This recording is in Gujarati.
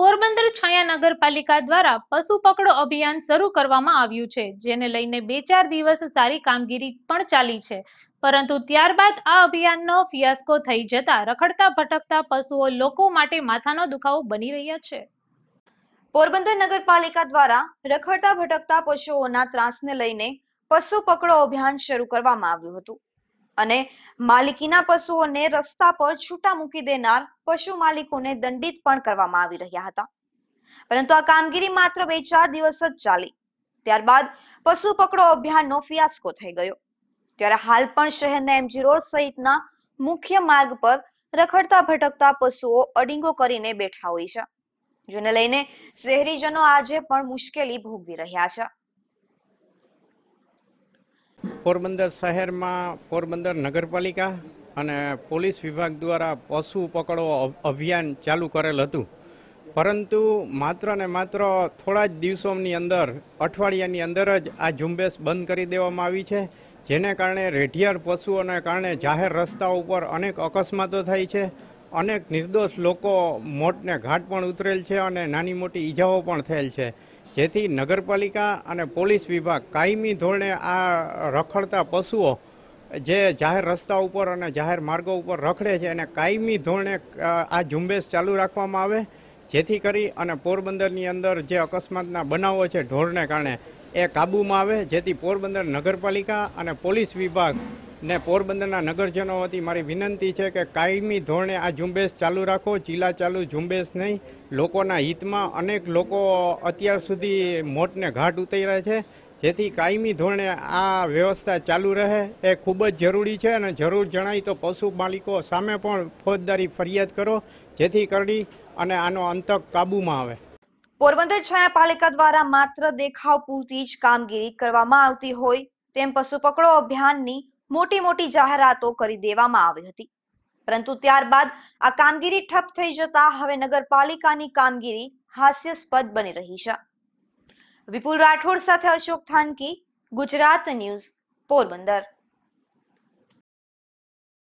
પોરબંદર છાયા નગરપાલિકા દ્વારા પશુ પકડો અભિયાન શરૂ કરવામાં આવ્યું છે જેને લઈને બે ચાર દિવસ સારી કામગીરી પણ ચાલી છે પરંતુ ત્યારબાદ આ અભિયાનનો ફિયાસ્કો થઈ જતા રખડતા ભટકતા પશુઓ લોકો માટે માથાનો દુખાવો બની રહ્યા છે પોરબંદર નગરપાલિકા દ્વારા રખડતા ભટકતા પશુઓના ત્રાસને લઈને પશુ પકડો અભિયાન શરૂ કરવામાં આવ્યું હતું અને માલિકીના પશુઓને રસ્તા પર છૂટા મૂકી દેનાર પશુ માલિકોને દંડિત પણ કરવામાં આવી રહ્યા હતા પરંતુ આ કામગીરી માત્ર બે ચાર દિવસ જ ચાલી ત્યારબાદ પશુ પકડો અભિયાનનો ફિયાસ્કો થઈ ગયો ત્યારે હાલ પણ શહેરના એમજી રોડ સહિતના મુખ્ય માર્ગ પર રખડતા ભટકતા પશુઓ અડીંગો કરીને બેઠા હોય છે જેને લઈને શહેરીજનો આજે પણ મુશ્કેલી ભોગવી રહ્યા છે પોરબંદર શહેરમાં પોરબંદર નગરપાલિકા અને પોલીસ વિભાગ દ્વારા પશુ પકડો અભિયાન ચાલુ કરેલ હતું પરંતુ માત્ર ને માત્ર થોડા જ દિવસોની અંદર અઠવાડિયાની અંદર જ આ ઝુંબેશ બંધ કરી દેવામાં આવી છે જેને કારણે રેઢિયાર પશુઓને કારણે જાહેર રસ્તા ઉપર અનેક અકસ્માતો થાય છે અનેક નિર્દોષ લોકો મોટને ઘાટ પણ ઉતરેલ છે અને નાની મોટી ઈજાઓ પણ થયેલ છે જેથી નગરપાલિકા અને પોલીસ વિભાગ કાયમી ધોરણે આ રખડતા પશુઓ જે જાહેર રસ્તા ઉપર અને જાહેર માર્ગો ઉપર રખડે છે એને કાયમી ધોરણે આ ઝુંબેશ ચાલુ રાખવામાં આવે જેથી કરી અને પોરબંદરની અંદર જે અકસ્માતના બનાવો છે ઢોરને કારણે એ કાબૂમાં આવે જેથી પોરબંદર નગરપાલિકા અને પોલીસ વિભાગ ને પોરબંદરના નગરજનો વતી મારી વિનંતી છે કે કાયમી ધોરણે આ ઝુંબેશ ચાલુ રાખો ચીલા ચાલુ ઝુંબેશ નહીં લોકોના હિતમાં અનેક લોકો અત્યાર સુધી મોટને ઘાટ ઉતર્યા છે જેથી કાયમી ધોરણે આ વ્યવસ્થા ચાલુ રહે એ ખૂબ જ જરૂરી છે અને જરૂર જણાય તો પશુ માલિકો સામે પણ ફોજદારી ફરિયાદ કરો જેથી કરી અને આનો અંતક કાબૂમાં આવે પોરબંદર છાયા પાલિકા દ્વારા માત્ર દેખાવ પૂરતી જ કામગીરી કરવામાં આવતી હોય તેમ પશુ પકડો અભિયાનની મોટી મોટી જાહેરાતો કરી દેવામાં આવી હતી પરંતુ ત્યારબાદ આ કામગીરી ઠપ થઈ જતા હવે નગરપાલિકાની કામગીરી હાસ્યાસ્પદ બની રહી છે વિપુલ રાઠોડ સાથે અશોક થાનકી ગુજરાત ન્યૂઝ પોરબંદર